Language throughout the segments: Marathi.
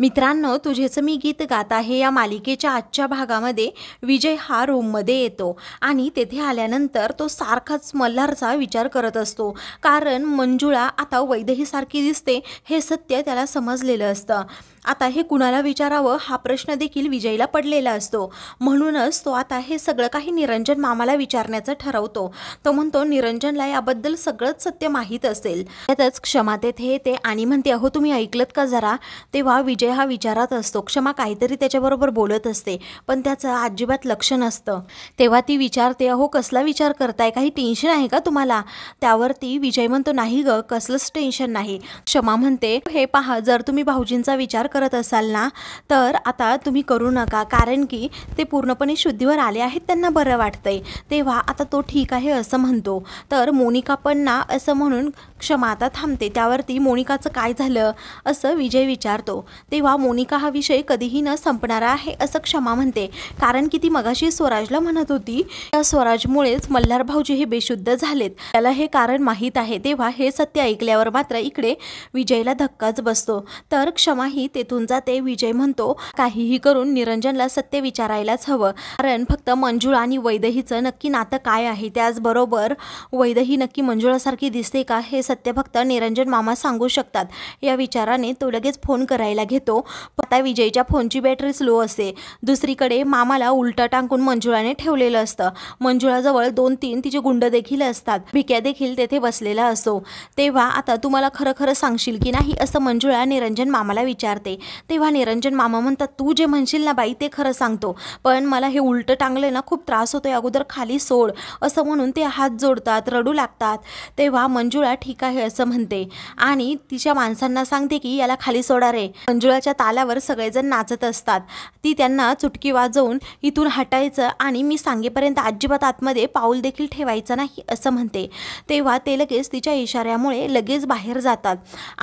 मित्रांनो तुझेच मी गीत गात आहे या मालिकेच्या आजच्या भागामध्ये विजय हा रूममध्ये येतो आणि तेथे आल्यानंतर तो सारखाच मल्हारचा विचार करत असतो कारण मंजुळा आता वैदहीसारखी दिसते हे सत्य त्याला समजलेलं असतं आता हे कुणाला विचारावं हा प्रश्न देखील विजयला पडलेला असतो म्हणूनच तो आता हे सगळं काही निरंजन मामाला विचारण्याचं ठरवतो तो म्हणतो निरंजनला याबद्दल सगळंच सत्य माहीत असेल त्यातच क्षमा तेथे ते आणि म्हणते अहो तुम्ही ऐकलत का जरा तेव्हा विजय हा विचारात असतो क्षमा काहीतरी त्याच्याबरोबर बोलत असते पण त्याचं अजिबात लक्ष नसतं तेव्हा ती विचारते अहो कसला विचार करताय काही टेन्शन आहे का तुम्हाला त्यावरती विजय म्हणतो नाही ग कसलंच टेन्शन नाही क्षमा म्हणते हे पहा जर तुम्ही भाऊजींचा विचार करत असाल ना तर आता तुम्ही करू नका कारण की ते पूर्णपणे शुद्धीवर आले आहेत त्यांना बरं वाटतंय तेव्हा आता तो ठीक आहे असं म्हणतो तर मोनिका पण ना असं म्हणून क्षमा आता थांबते त्यावरती मोनिकाचं काय झालं असं विजय विचारतो तेव्हा मोनिका हा विषय कधीही न संपणारा आहे असं क्षमा म्हणते कारण की ती मगाशी स्वराजला म्हणत होती त्या स्वराजमुळेच मल्हार भाऊजी हे बेशुद्ध झालेत त्याला हे कारण माहीत आहे तेव्हा हे सत्य ऐकल्यावर मात्र इकडे विजयला धक्काच बसतो तर क्षमा ही ते तेथून जाते विजय म्हणतो काहीही करून निरंजनला सत्य विचारायलाच हवं कारण फक्त मंजूळ आणि वैदहीचं नक्की नातं काय आहे त्याचबरोबर वैदही नक्की मंजुळासारखी दिसते का हे सत्य फक्त निरंजन मामा सांगू शकतात या विचाराने तो लगेच फोन करायला घेतो आता विजयच्या फोनची बॅटरी स्लो असते दुसरीकडे मामाला उलटा टांकून मंजुळाने ठेवलेलं असतं मंजुळाजवळ दोन तीन तिचे गुंड देखील असतात भिक्या देखील तेथे बसलेला असतो तेव्हा आता तुम्हाला खरं खरं सांगशील की नाही असं मंजुळा निरंजन मामाला विचारते तेव्हा निरंजन मामा म्हणतात तू जे म्हणशील ना बाई ते खरं सांगतो पण मला हे उलटं टांगलं ना खूप त्रास होतोय अगोदर खाली सोड असं म्हणून ते हात जोडतात रडू लागतात तेव्हा मंजुळा ठीक आहे असं म्हणते आणि तिच्या माणसांना सांगते की याला खाली सोडा रे मंजुळाच्या तालावर सगळेजण नाचत असतात ती त्यांना चुटकी वाजवून इथून हटायचं आणि मी सांगेपर्यंत अजिबात आतमध्ये पाऊल देखील ठेवायचं नाही असं म्हणते तेव्हा ते लगेच तिच्या इशाऱ्यामुळे लगेच बाहेर जातात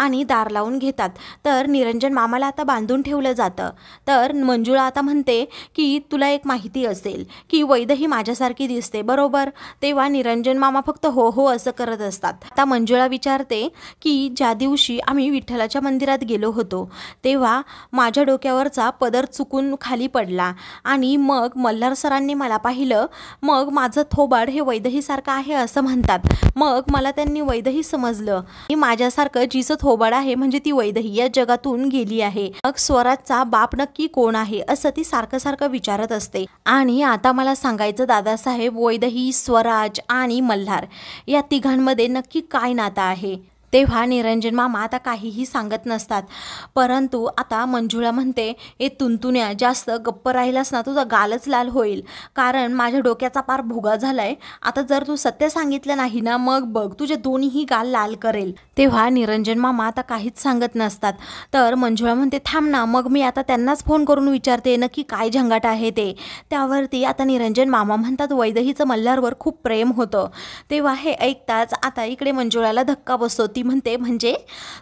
आणि दार लावून घेतात तर निरंजन मामा मला आता बांधून ठेवलं जातं तर मंजुळा आता म्हणते की तुला एक माहिती असेल की वैदही माझ्यासारखी दिसते बरोबर तेव्हा निरंजन मामा फक्त हो हो असं करत असतात आता मंजुळा विचारते की ज्या दिवशी आम्ही विठ्ठलाच्या मंदिरात गेलो होतो तेव्हा माझ्या डोक्यावरचा पदर चुकून खाली पडला आणि मग मल्हार सरांनी मला पाहिलं मग माझं थोबाड हे वैदहीसारखं आहे असं म्हणतात मग मला त्यांनी वैदही समजलं की माझ्यासारखं जिचं थोबाड आहे म्हणजे ती वैदही या जगातून गेली आहे मग स्वराजचा बाप नक्की कोण आहे असं ती सारखं सारखं विचारत असते आणि आता मला सांगायचं दादासाहेब वैदही स्वराज आणि मल्हार या तिघांमध्ये नक्की काय नाता आहे तेव्हा निरंजन मामा आता काहीही सांगत नसतात परंतु आता मंजुळा म्हणते ए तुंतुन्या जास्त गप्प राहिलास ना तुझा गालच लाल होईल कारण माझ्या डोक्याचा पार भुगा झालाय आता जर तू सत्य सांगितलं नाही ना मग बघ तुझे दोन्हीही गाल लाल करेल तेव्हा निरंजन मामा आता काहीच सांगत नसतात तर मंजुळा म्हणते थांब ना मग मी आता त्यांनाच फोन करून विचारते नक्की काय झंगाट आहे ते त्यावरती आता निरंजन मामा म्हणतात वैदहीचं मल्हारवर खूप प्रेम होतं तेव्हा हे ऐकताच आता इकडे मंजुळाला धक्का बसतो ती म्हणते म्हणजे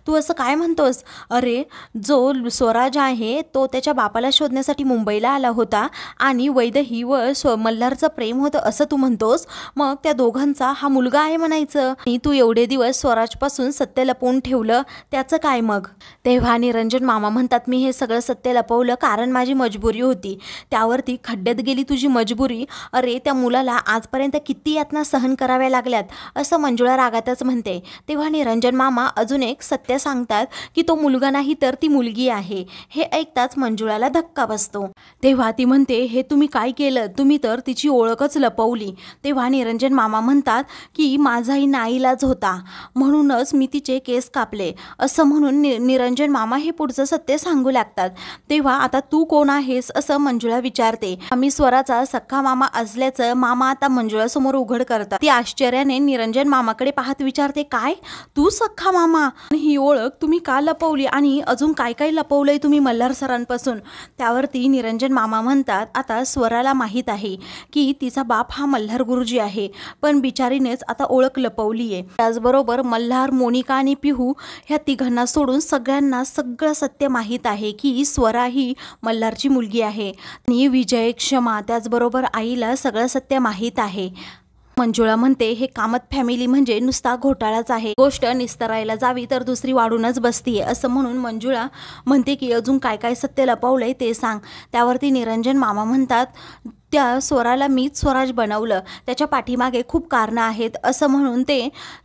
तू असं काय म्हणतोस अरे जो स्वराज आहे तो त्याच्या बापाला शोधण्यासाठी मुंबईला आला होता आणि वैदही व स्व मल्हारचं प्रेम होतं असं तू म्हणतोस मग त्या दोघांचा हा मुलगा आहे म्हणायचं आणि तू एवढे दिवस स्वराजपासून सत्य लपवून ठेवलं त्याचं काय मग तेव्हा निरंजन मामा म्हणतात मी हे सगळं सत्य लपवलं कारण माझी मजबुरी होती त्यावरती खड्ड्यात गेली तुझी मजबुरी अरे त्या मुलाला आजपर्यंत किती यातना सहन कराव्या लागल्यात असं मंजुळा रागातच म्हणते तेव्हा निरंजन मामा अजून एक सत्य सांगतात की तो मुलगा नाही तर ती मुलगी आहे हे ऐकताच मंजुळाला धक्का बसतो तेव्हा ती म्हणते हे तुम्ही काय केलं तुम्ही तर तिची ओळखच लपवली तेव्हा निरंजन मामा म्हणतात की माझाही नाईलाज होता म्हणूनच मी तिचे केस कापले असं म्हणून निरंजन मामा हे पुढचं सत्य सांगू लागतात तेव्हा आता तू कोण आहेस असं मंजुळा विचारते आम्ही स्वराचा सख्खा मामा असल्याचं मामा आता मंजुळासमोर उघड करतात ती आश्चर्याने निरंजन मामाकडे पाहत विचारते काय तू सख्खा मामा ही ओळख तुम्ही का लपवली आणि अजून काय काय लपवलंय तुम्ही मल्हार सरांपासून त्यावरती निरंजन मामा म्हणतात आता स्वराला माहीत आहे की तिचा बाप हा मल्हार गुरुजी आहे पण बिचारीनेच आता ओळख लपवली आहे त्याचबरोबर मल्हार मोनिका आणि पिहू ह्या तिघांना सोडून सगळ्यांना सगळं सत्य माहीत आहे की स्वरा ही मल्हारची मुलगी आहे आणि विजय क्षमा त्याचबरोबर आईला सगळं सत्य माहीत आहे मंजुळा म्हणते हे कामत फॅमिली म्हणजे नुसता घोटाळाच आहे गोष्ट निस्तरायला जावी तर दुसरी वाढूनच बसतीये असं म्हणून मंजुळा म्हणते की अजून काय काय सत्य लपवलंय ते सांग त्यावरती निरंजन मामा म्हणतात त्या स्वराला मीच स्वराज बनवलं त्याच्या पाठीमागे खूप कारणं आहेत असं म्हणून ते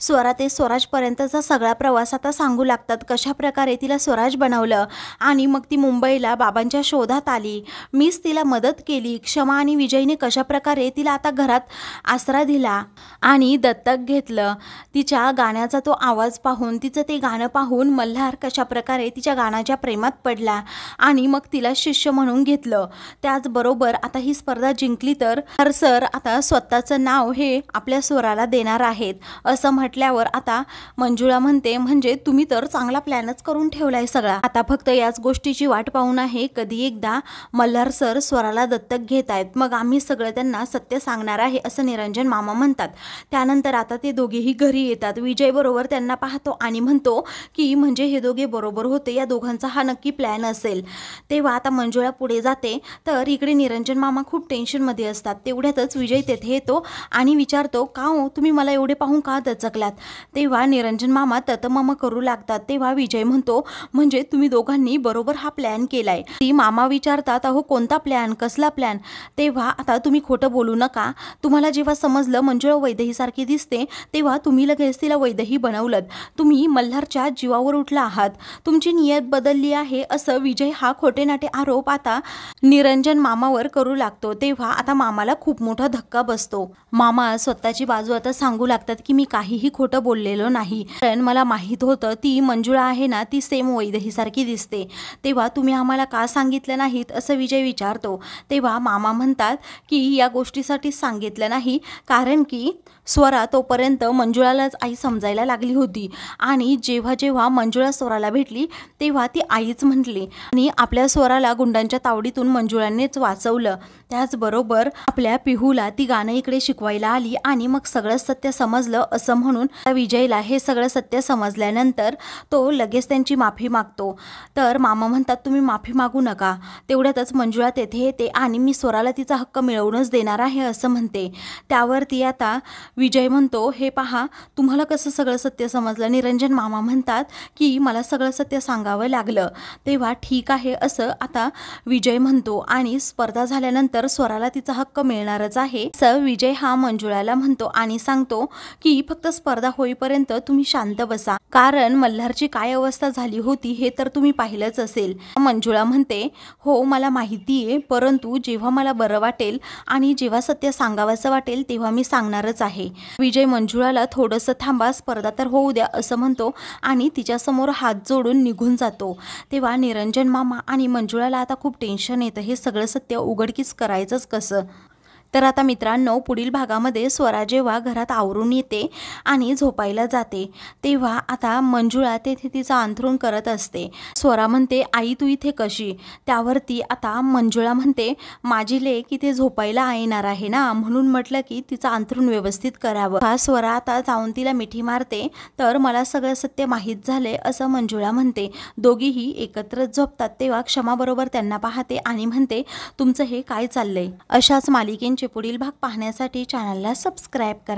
स्वरा ते स्वराजपर्यंतचा सगळा प्रवास आता सांगू लागतात कशा प्रकारे तिला स्वराज बनवलं आणि मग ती मुंबईला बाबांच्या शोधात आली मीच तिला मदत केली क्षमा आणि विजयने कशाप्रकारे तिला आता घरात आसरा दिला आणि दत्तक घेतलं तिच्या गाण्याचा तो आवाज पाहून तिचं ते गाणं पाहून मल्हार कशाप्रकारे तिच्या गाण्याच्या प्रेमात पडला आणि मग तिला शिष्य म्हणून घेतलं त्याचबरोबर आता ही स्पर्धा जिंकली तर हरसर आता स्वतःचं नाव हे आपल्या स्वराला देणार आहेत असं म्हटल्यावर आता मंजुळा म्हणते म्हणजे तुम्ही तर चांगला प्लॅनच करून ठेवलाय सगळा आता फक्त याच गोष्टीची वाट पाहून आहे कधी एकदा मल्हार सर स्वराला दत्तक घेत आहेत मग आम्ही सगळं त्यांना सत्य सांगणार आहे असं निरंजन मामा म्हणतात त्यानंतर आता ते दोघेही घरी येतात विजय बरोबर त्यांना पाहतो आणि म्हणतो की म्हणजे हे दोघे बरोबर होते या दोघांचा हा नक्की प्लॅन असेल तेव्हा आता मंजुळा पुढे जाते तर इकडे निरंजन मामा खूप टेन्शन मध्ये असतात तेवढ्यातच विजय तेथे येतो आणि विचारतो का हो तुम्ही मला एवढे पाहून का दचकलात तेव्हा निरंजन मामा ततमामा करू लागतात तेव्हा विजय म्हणतो म्हणजे तुम्ही दोघांनी बरोबर हा प्लॅन केलाय ती मामा विचारतात अहो कोणता प्लॅन कसला प्लॅन तेव्हा आता तुम्ही खोटं बोलू नका तुम्हाला जेव्हा समजलं वैदही सारखी दिसते तेव्हा तुम्ही लगेच तिला वैदही बनवलं तुम्ही मल्हारच्या जीवावर उठला आहात तुमची नियत बदलली आहे असं विजय हा खोटे नाटे आरोप आता निरंजन मामावर करू लागतो तेव्हा तेव्हा आता मामाला खूप मोठा धक्का बसतो मामा स्वतःची बाजू आता सांगू लागतात की मी काहीही खोटं बोललेलो नाही कारण मला माहीत होतं ती मंजुळा आहे ना ती सेम सारखी दिसते तेव्हा तुम्ही आम्हाला का सांगितलं नाहीत असं विजय विचारतो तेव्हा मामा म्हणतात की या गोष्टीसाठी सांगितलं नाही कारण की स्वरा तोपर्यंत मंजुळालाच आई समजायला लागली होती आणि जेव्हा जेव्हा मंजुळा स्वराला भेटली तेव्हा ती आईच म्हटली आणि आपल्या स्वराला गुंडांच्या तावडीतून मंजुळानेच वाचवलं त्याचबरोबर आपल्या पिहूला ती गाणं इकडे शिकवायला आली आणि मग सगळं सत्य समजलं असं म्हणून विजयला हे सगळं सत्य समजल्यानंतर तो लगेच त्यांची माफी मागतो तर मामा म्हणतात तुम्ही माफी मागू नका तेवढ्यातच मंजुळा तेथे येते आणि मी स्वराला तिचा हक्क मिळवूनच देणार आहे असं म्हणते त्यावर ती आता विजय म्हणतो हे पहा तुम्हाला कसं सगळं सत्य समजलं निरंजन मामा म्हणतात की मला सगळं सत्य सांगावं लागलं तेव्हा ठीक आहे असं आता विजय म्हणतो आणि स्पर्धा झाल्यानंतर स्वराला तिचा हक्क मिळणारच आहे स विजय हा मंजुळाला म्हणतो आणि सांगतो की फक्त स्पर्धा होईपर्यंत तुम्ही शांत बसा कारण मल्हारची काय अवस्था झाली होती हे तर तुम्ही पाहिलंच असेल मंजुळा म्हणते हो मला माहिती आहे परंतु जेव्हा मला बरं वाटेल आणि जेव्हा सत्य सांगावंसं वाटेल तेव्हा मी सांगणारच आहे विजय मंजुळाला थोडंसं थांबा स्पर्धा तर होऊ द्या असं म्हणतो आणि तिच्यासमोर हात जोडून निघून जातो तेव्हा निरंजन मामा आणि मंजुळाला आता खूप टेन्शन येतं हे सगळं सत्य उघडकीच करायचंच कसं तर आता मित्रांनो पुढील भागामध्ये स्वरा जेव्हा घरात आवरून येते आणि झोपायला जाते तेव्हा आता मंजुळा तेथे तिचा अंथरूण करत असते स्वरा म्हणते आई तू इथे कशी त्यावरती आता मंजुळा म्हणते माझी लेख इथे झोपायला येणार आहे ना म्हणून म्हटलं की तिचं अंथरूण व्यवस्थित करावं हा स्वरा आता जाऊन तिला मिठी मारते तर मला सगळं सत्य माहीत झालंय असं मंजुळा म्हणते दोघीही एकत्रच झोपतात तेव्हा क्षमाबरोबर त्यांना पाहते आणि म्हणते तुमचं हे काय चाललंय अशाच मालिकेंचे पुढील भाग पाहण्यासाठी चॅनलला सबस्क्राईब करा